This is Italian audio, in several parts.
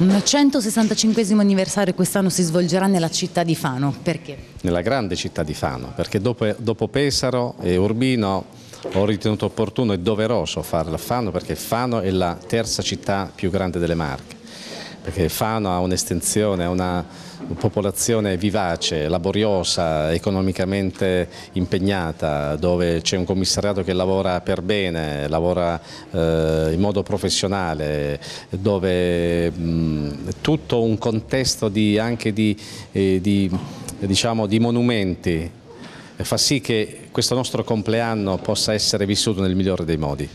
Un 165 anniversario quest'anno si svolgerà nella città di Fano, perché? Nella grande città di Fano, perché dopo, dopo Pesaro e Urbino ho ritenuto opportuno e doveroso farla a Fano perché Fano è la terza città più grande delle Marche perché Fano ha un'estensione, una popolazione vivace, laboriosa, economicamente impegnata, dove c'è un commissariato che lavora per bene, lavora eh, in modo professionale, dove mh, tutto un contesto di, anche di, eh, di, diciamo, di monumenti fa sì che questo nostro compleanno possa essere vissuto nel migliore dei modi.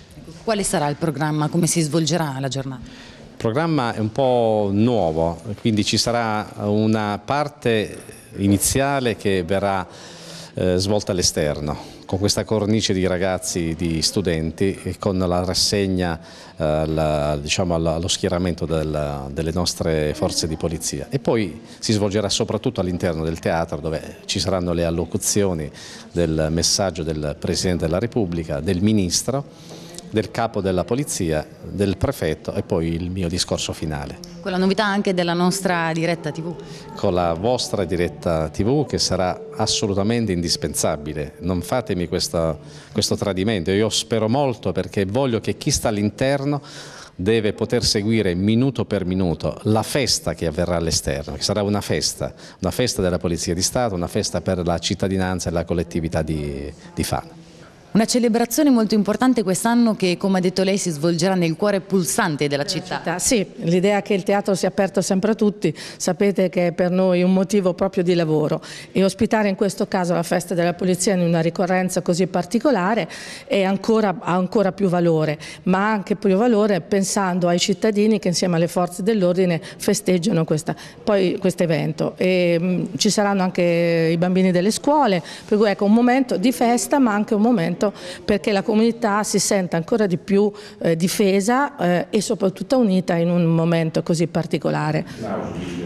Quale sarà il programma? Come si svolgerà la giornata? Il programma è un po' nuovo, quindi ci sarà una parte iniziale che verrà eh, svolta all'esterno, con questa cornice di ragazzi, di studenti e con la rassegna eh, la, diciamo, la, schieramento del, delle nostre forze di polizia. E poi si svolgerà soprattutto all'interno del teatro dove ci saranno le allocuzioni del messaggio del Presidente della Repubblica, del Ministro del capo della polizia, del prefetto e poi il mio discorso finale. Con la novità anche della nostra diretta tv? Con la vostra diretta tv che sarà assolutamente indispensabile, non fatemi questa, questo tradimento, io spero molto perché voglio che chi sta all'interno deve poter seguire minuto per minuto la festa che avverrà all'esterno, che sarà una festa, una festa della Polizia di Stato, una festa per la cittadinanza e la collettività di, di Fano. Una celebrazione molto importante quest'anno che, come ha detto lei, si svolgerà nel cuore pulsante della, città. città. Sì, l'idea che il teatro sia aperto sempre a tutti, sapete che è per noi un motivo proprio di lavoro e ospitare in questo caso la festa della polizia in una ricorrenza così particolare ancora, ha ancora più valore, ma ha anche più valore pensando ai cittadini che insieme alle forze dell'ordine festeggiano questo evento. E, mh, mm, ci saranno anche i bambini delle scuole, per cui ecco un momento di festa ma anche un momento momento perché la comunità si senta ancora di più eh, difesa eh, e soprattutto unita in un momento così particolare.